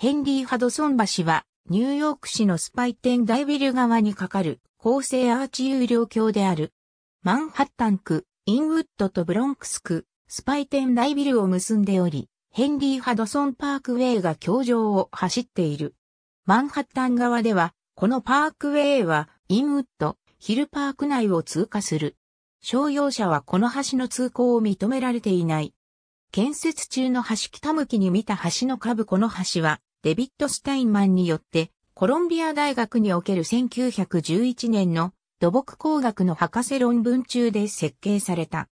ヘンリー・ハドソン橋は、ニューヨーク市のスパイン・ダイビル側に架かる、厚生アーチ有料橋である。マンハッタン区、インウッドとブロンクス区、スパイン・ダイビルを結んでおり、ヘンリー・ハドソン・パークウェイが橋上を走っている。マンハッタン側では、このパークウェイは、インウッド、ヒルパーク内を通過する。商用車はこの橋の通行を認められていない。建設中の橋北向きに見た橋の下部この橋は、デビッド・スタインマンによって、コロンビア大学における1911年の土木工学の博士論文中で設計された。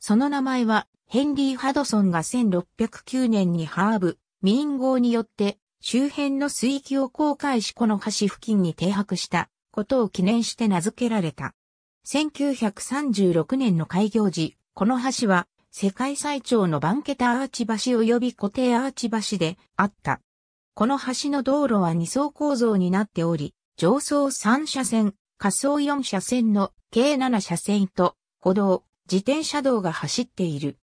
その名前は、ヘンリー・ハドソンが1609年にハーブ、ミン号によって周辺の水域を公開しこの橋付近に停泊したことを記念して名付けられた。1936年の開業時、この橋は世界最長のバンケタアーチ橋及び固定アーチ橋であった。この橋の道路は2層構造になっており、上層3車線、下層4車線の計7車線と歩道、自転車道が走っている。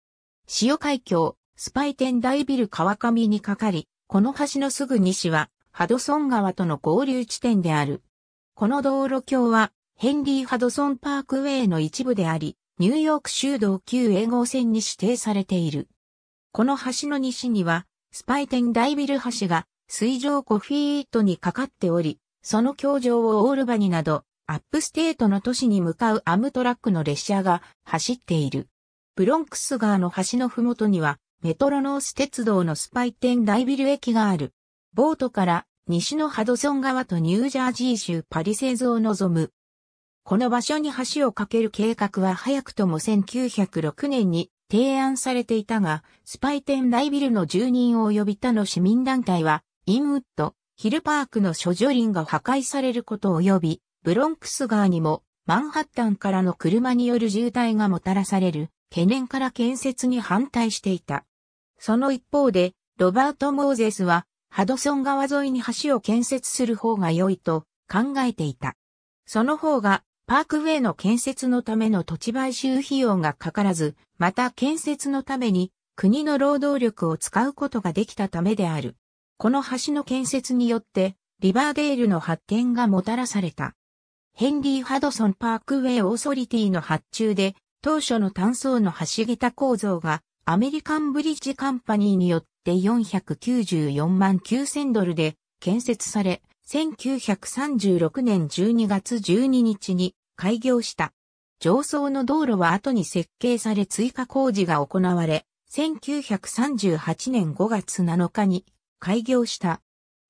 塩海峡、スパイ店大ビル川上にかかり、この橋のすぐ西はハドソン川との合流地点である。この道路橋はヘンリー・ハドソン・パークウェイの一部であり、ニューヨーク州道旧英号線に指定されている。この橋の西には、スパイテン・ダイビル橋が水上コフィートにかかっており、その橋上をオールバニなど、アップステートの都市に向かうアムトラックの列車が走っている。ブロンクス川の橋のふもとには、メトロノース鉄道のスパイテンイビル駅がある。ボートから西のハドソン川とニュージャージー州パリ製造を望む。この場所に橋を架ける計画は早くとも1906年に提案されていたが、スパイテンイビルの住人を呼びたの市民団体はインウッド、ヒルパークの諸女林が破壊されること及び、ブロンクス川にも、マンハッタンからの車による渋滞がもたらされる、懸念から建設に反対していた。その一方で、ロバート・モーゼスは、ハドソン川沿いに橋を建設する方が良いと考えていた。その方が、パークウェイの建設のための土地買収費用がかからず、また建設のために国の労働力を使うことができたためである。この橋の建設によって、リバーデールの発展がもたらされた。ヘンリー・ハドソン・パークウェイ・オーソリティの発注で、当初の単層の橋桁構造が、アメリカンブリッジカンパニーによって494万9000ドルで建設され、1936年12月12日に開業した。上層の道路は後に設計され追加工事が行われ、1938年5月7日に開業した。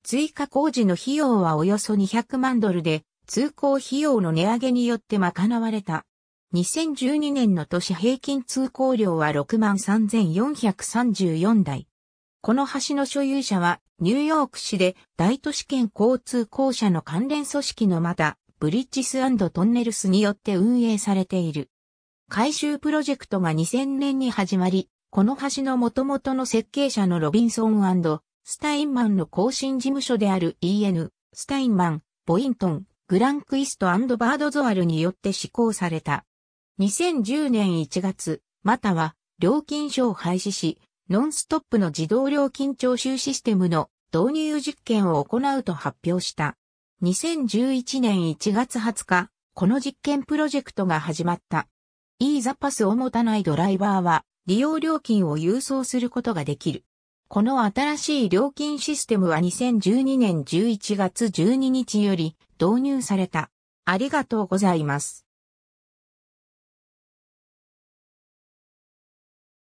追加工事の費用はおよそ200万ドルで、通行費用の値上げによって賄われた。2012年の都市平均通行量は63,434台。この橋の所有者はニューヨーク市で大都市圏交通公社の関連組織のまたブリッジストンネルスによって運営されている。改修プロジェクトが2000年に始まり、この橋の元々の設計者のロビンソンスタインマンの更新事務所である EN、スタインマン、ボイントン、グランクイストバードゾアルによって施行された。2010年1月、または料金所を廃止し、ノンストップの自動料金徴収システムの導入実験を行うと発表した。2011年1月20日、この実験プロジェクトが始まった。e ザパスを持たないドライバーは利用料金を郵送することができる。この新しい料金システムは2012年11月12日より導入された。ありがとうございます。